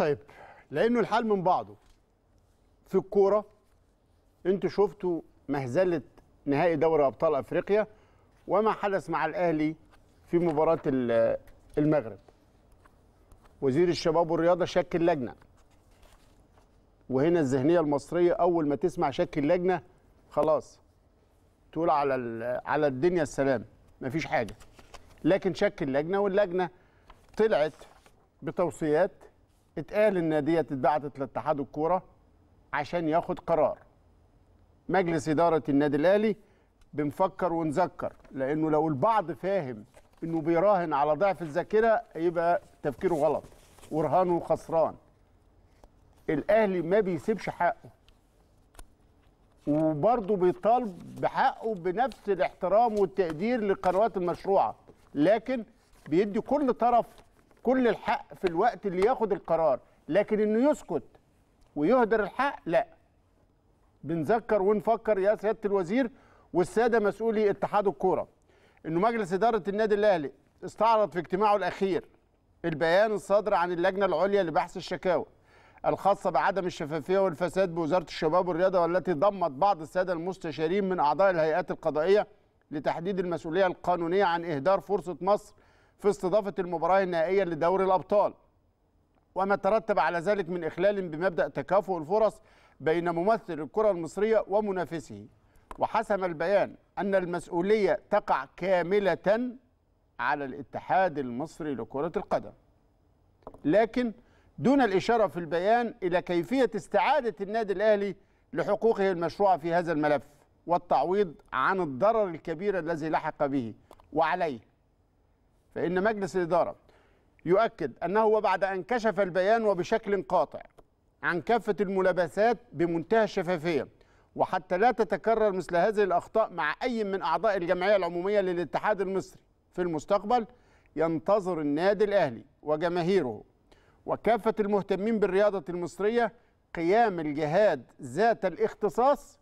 طيب لانه الحال من بعضه في الكوره انتوا شفتوا مهزله نهائي دوري ابطال افريقيا وما حدث مع الاهلي في مباراه المغرب وزير الشباب والرياضه شكل لجنه وهنا الذهنيه المصريه اول ما تسمع شكل لجنه خلاص تقول على على الدنيا السلام مفيش حاجه لكن شكل لجنه واللجنه طلعت بتوصيات اتقال ان ديت اتبعتت لاتحاد الكوره عشان ياخد قرار مجلس اداره النادي الاهلي بنفكر ونذكر لانه لو البعض فاهم انه بيراهن على ضعف الذاكره يبقى تفكيره غلط ورهانه خسران الاهلي ما بيسيبش حقه وبرضه بيطالب بحقه بنفس الاحترام والتقدير للقنوات المشروعه لكن بيدي كل طرف كل الحق في الوقت اللي ياخد القرار لكن انه يسكت ويهدر الحق لا بنذكر ونفكر يا سياده الوزير والساده مسؤولي اتحاد الكوره انه مجلس اداره النادي الاهلي استعرض في اجتماعه الاخير البيان الصادر عن اللجنه العليا لبحث الشكاوى الخاصه بعدم الشفافيه والفساد بوزاره الشباب والرياضه والتي ضمت بعض الساده المستشارين من اعضاء الهيئات القضائيه لتحديد المسؤوليه القانونيه عن اهدار فرصه مصر في استضافة المباراة النهائية لدوري الأبطال وما ترتب على ذلك من إخلال بمبدأ تكافؤ الفرص بين ممثل الكرة المصرية ومنافسه وحسم البيان أن المسؤولية تقع كاملة على الاتحاد المصري لكرة القدم لكن دون الإشارة في البيان إلى كيفية استعادة النادي الأهلي لحقوقه المشروعة في هذا الملف والتعويض عن الضرر الكبير الذي لحق به وعليه فإن مجلس الإدارة يؤكد أنه وبعد أن كشف البيان وبشكل قاطع عن كافة الملابسات بمنتهى الشفافية وحتى لا تتكرر مثل هذه الأخطاء مع أي من أعضاء الجمعية العمومية للاتحاد المصري في المستقبل ينتظر النادي الأهلي وجماهيره وكافة المهتمين بالرياضة المصرية قيام الجهاد ذات الاختصاص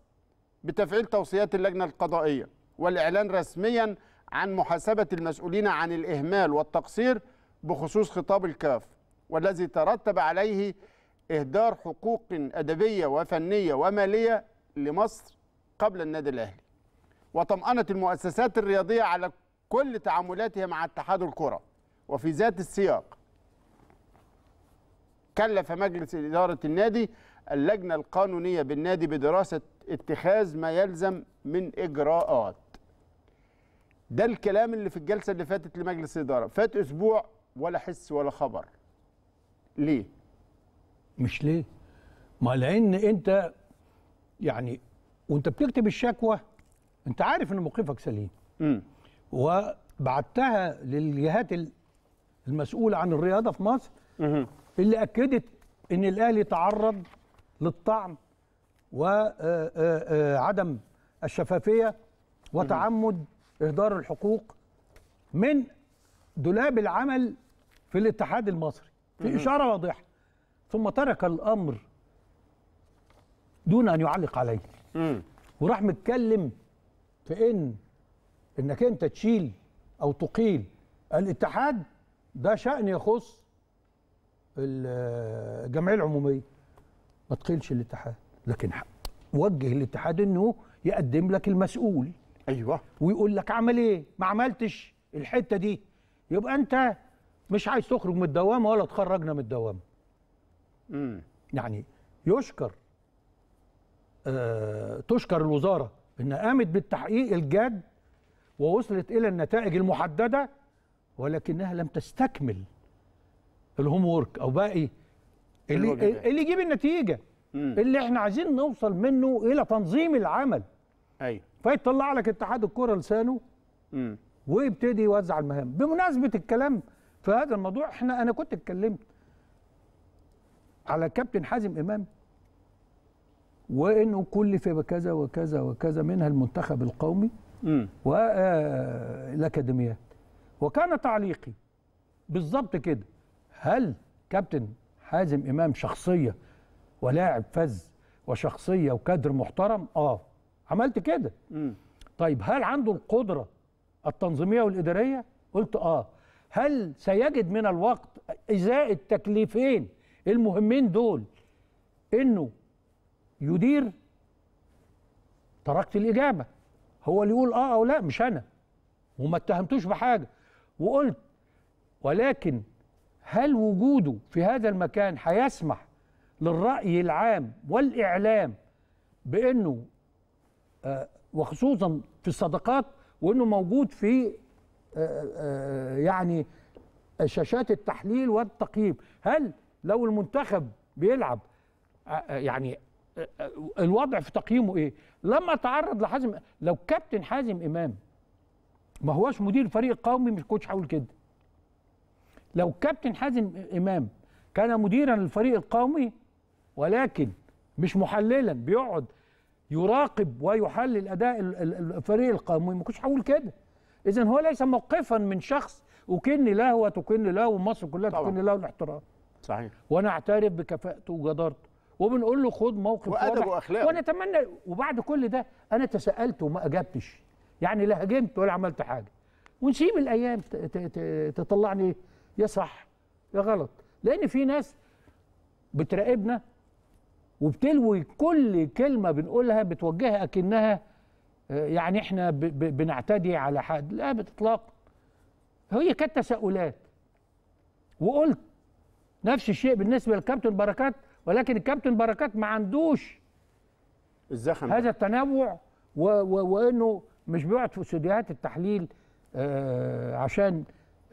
بتفعيل توصيات اللجنة القضائية والإعلان رسميا عن محاسبة المسؤولين عن الإهمال والتقصير بخصوص خطاب الكاف والذي ترتب عليه إهدار حقوق أدبية وفنية ومالية لمصر قبل النادي الأهلي وطمأنت المؤسسات الرياضية على كل تعاملاتها مع اتحاد الكرة وفي ذات السياق كلف مجلس إدارة النادي اللجنة القانونية بالنادي بدراسة اتخاذ ما يلزم من إجراءات ده الكلام اللي في الجلسه اللي فاتت لمجلس الاداره فات اسبوع ولا حس ولا خبر ليه مش ليه ما لان انت يعني وانت بتكتب الشكوى انت عارف ان موقفك سليم امم وبعتها للجهات المسؤوله عن الرياضه في مصر مم. اللي اكدت ان الاهلي تعرض للطعن وعدم آه، آه، آه، الشفافيه وتعمد مم. إهدار الحقوق من دولاب العمل في الاتحاد المصري في إشارة واضحة ثم ترك الأمر دون أن يعلق عليه وراح متكلم في إن إنك أنت تشيل أو تقيل الاتحاد ده شأن يخص آه، الجمعية العمومية ما تقيلش الاتحاد لكن وجه الاتحاد إنه يقدم لك المسؤول ايوه ويقول لك عمل ايه ما عملتش الحته دي يبقى انت مش عايز تخرج من الدوامه ولا تخرجنا من الدوامه امم يعني يشكر آه تشكر الوزاره انها قامت بالتحقيق الجاد ووصلت الى النتائج المحدده ولكنها لم تستكمل الهوم وورك او باقي اللي, اللي يجيب النتيجه مم. اللي احنا عايزين نوصل منه الى تنظيم العمل ايوه فيطلع لك اتحاد الكره لسانه امم ويبتدي يوزع المهام بمناسبه الكلام في هذا الموضوع احنا انا كنت اتكلمت على كابتن حازم امام وانه كلف بكذا وكذا وكذا منها المنتخب القومي مم. والاكاديميات آه، وكان تعليقي بالظبط كده هل كابتن حازم امام شخصيه ولاعب فذ وشخصيه وكادر محترم اه عملت كده طيب هل عنده القدره التنظيميه والاداريه قلت اه هل سيجد من الوقت ازاء التكليفين المهمين دول انه يدير تركت الاجابه هو اللي يقول اه او لا مش انا وما اتهمتوش بحاجه وقلت ولكن هل وجوده في هذا المكان هيسمح للراي العام والاعلام بانه وخصوصا في الصدقات وانه موجود في آه، آه، يعني شاشات التحليل والتقييم هل لو المنتخب بيلعب آه، يعني الوضع في تقييمه ايه لما تعرض لحازم لو كابتن حازم امام ما هواش مدير فريق قومي مش كنتش هقول كده لو كابتن حازم امام كان مديرا للفريق القومي ولكن مش محللا بيقعد يراقب ويحلل اداء الفريق القومي ما كنتش هقول كده اذا هو ليس موقفا من شخص اكن له وتكن له ومصر كلها تكن له الاحترام صحيح وانا اعترف بكفاءته وجدارته وبنقول له خد موقف وادب واخلاق ونتمنى وبعد كل ده انا تساءلت وما اجبتش يعني لا هاجمت ولا عملت حاجه ونسيب الايام تطلعني يا صح يا غلط لان في ناس بتراقبنا وبتلوي كل كلمة بنقولها بتوجهها أكنها آه، يعني احنا بنعتدي على حد لا بتطلق هي كانت تساؤلات وقلت نفس الشيء بالنسبة للكابتن بركات ولكن الكابتن بركات ما عندوش الزخم هذا التنوع و و وانه مش بيقعد في استديوهات التحليل آه عشان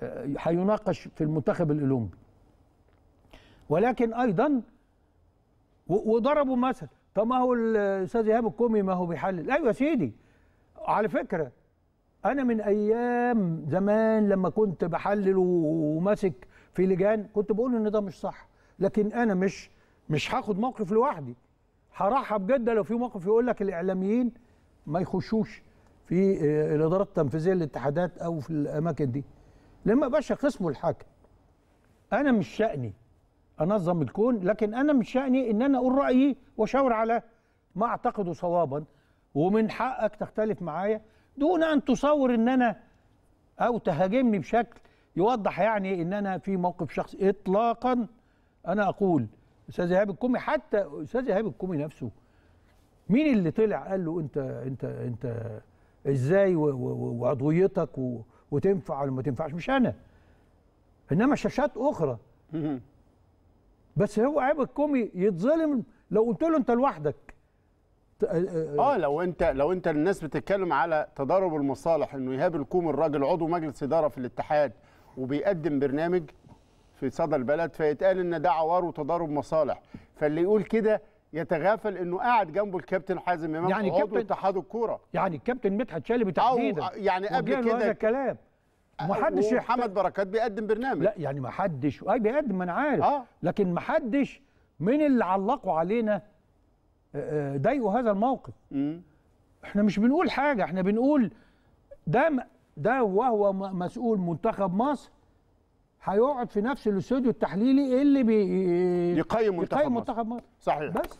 آه، هيناقش آه في المنتخب الاولمبي ولكن ايضا وضربوا مثل طب ما هو الاستاذ ايهاب الكومي ما هو بيحلل ايوه يا سيدي على فكره انا من ايام زمان لما كنت بحلل وماسك في لجان كنت بقول ان ده مش صح لكن انا مش مش هاخد موقف لوحدي هرحب جدا لو في موقف يقول لك الاعلاميين ما يخشوش في آه، الادارات التنفيذيه للاتحادات او في الاماكن دي لما باشا خصموا الحاكم انا مش شأني انظم الكون لكن انا من شاني ان انا اقول رايي واشاور على ما اعتقده صوابا ومن حقك تختلف معايا دون ان تصور ان انا او تهاجمني بشكل يوضح يعني ان انا في موقف شخصي اطلاقا انا اقول استاذ ايهاب الكومي حتى استاذ ايهاب الكومي نفسه مين اللي طلع قال له انت انت انت ازاي وعضويتك وتنفع ولا ما تنفعش مش انا انما شاشات اخرى بس هو عيب الكومي يتظلم لو قلت له انت لوحدك آه،, آه،, اه لو انت لو انت الناس بتتكلم على تضارب المصالح انه ايهاب الكومي الراجل عضو مجلس اداره في الاتحاد وبيقدم برنامج في صدى البلد فيتقال ان ده عوار وتضارب مصالح فاللي يقول كده يتغافل انه قاعد جنبه الكابتن حازم امام يعني عضو اتحاد الكوره يعني الكابتن مدحت شلبي تحديدا يعني قبل كده كلام ومحدش محمد بركات بيقدم برنامج لا يعني ما حدش اي بيقدم ما انا عارف آه. لكن ما حدش من اللي علقوا علينا آه، آه، ضايقوا هذا الموقف م. احنا مش بنقول حاجه احنا بنقول ده ده وهو مسؤول منتخب مصر هيقعد في نفس الاستوديو التحليلي اللي بي يقيم منتخب, يقيم منتخب مصر. مصر صحيح بس